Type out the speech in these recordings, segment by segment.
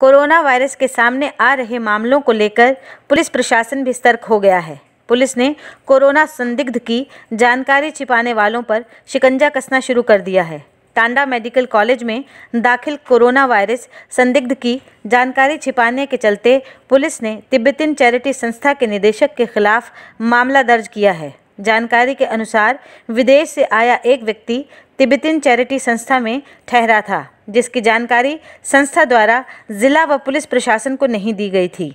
corona virus के सामने आ रहे मामलों को लेकर पुलिस प्रशासन भी सतर्क हो गया है पुलिस ने कोरोना संदिग्ध की जानकारी छिपाने वालों पर शिकंजा कसना शुरू कर दिया है टांडा मेडिकल कॉलेज में दाखिल कोरोना वायरस संदिग्ध की जानकारी छिपाने के चलते पुलिस ने तिब्बतिन चैरिटी संस्था के निदेशक के खिलाफ मामला दर्ज किया है जानकारी के अनुसार विदेश से आया एक व्यक्ति तिब्बतिन चैरिटी संस्था में ठहरा था जिसकी जानकारी संस्था द्वारा जिला व पुलिस प्रशासन को नहीं दी गई थी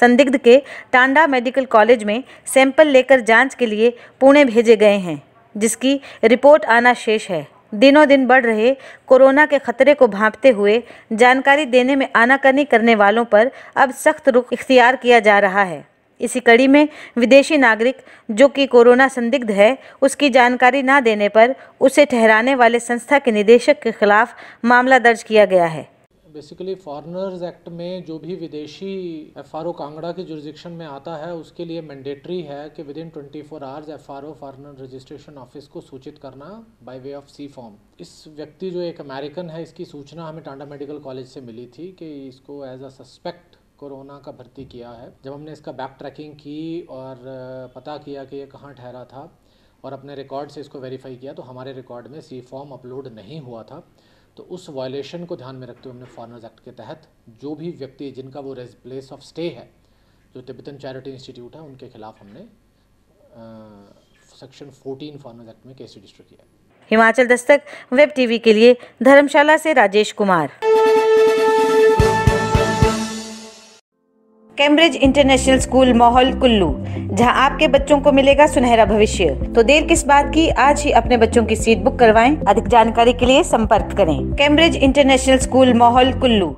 संदिग्ध के टांडा मेडिकल कॉलेज में सैंपल लेकर जांच के लिए पुणे भेजे गए हैं जिसकी रिपोर्ट आना शेष है दिनों दिन बढ़ रहे कोरोना के खतरे को भांपते हुए जानकारी देने में आनाकानी करने वालों पर अब सख्त रुख इख्तियार किया जा रहा है इसी कड़ी में विदेशी नागरिक जो कि कोरोना संदिग्ध है उसकी जानकारी ना देने पर उसे ठहराने वाले संस्था के निदेशक के खिलाफ मामला दर्ज किया गया है बेसिकली फॉरनर्स एक्ट में जो भी विदेशी एफ आर ओ कांगड़ा के जुरिडिक्शन में आता है उसके लिए मैंडेटरी है कि within twenty four hours F R O foreigner registration office को सूचित करना by way of C form इस व्यक्ति जो एक अमेरिकन है इसकी सूचना हमें टांडा मेडिकल कॉलेज से मिली थी कि इसको एज अ सस्पेक्ट कोरोना का भर्ती किया है जब हमने इसका बैक ट्रैकिंग की और पता किया कि ये कहाँ ठहरा था और अपने रिकॉर्ड से इसको वेरीफाई किया तो हमारे रिकॉर्ड में सी फॉर्म अपलोड नहीं हुआ था तो उस वायलेशन को ध्यान में रखते हुए हमने फॉरनर्स एक्ट के तहत जो भी व्यक्ति जिनका वो रेज प्लेस ऑफ स्टे है जो तिब्बतन चैरिटी इंस्टीट्यूट है उनके खिलाफ हमने सेक्शन फोर्टीन फॉरनर्स एक्ट में केस रजिस्टर किया हिमाचल दस्तक वेब टीवी के लिए धर्मशाला से Rajesh Kumar Cambridge international school माहौल कुल्लू जहां आपके बच्चों को मिलेगा सुनहरा भविष्य तो देर किस बात की आज ही अपने बच्चों की सीट बुक करवाएं अधिक जानकारी के लिए संपर्क करें कैम्ब्रिज इंटरनेशनल स्कूल माहौल कुल्लू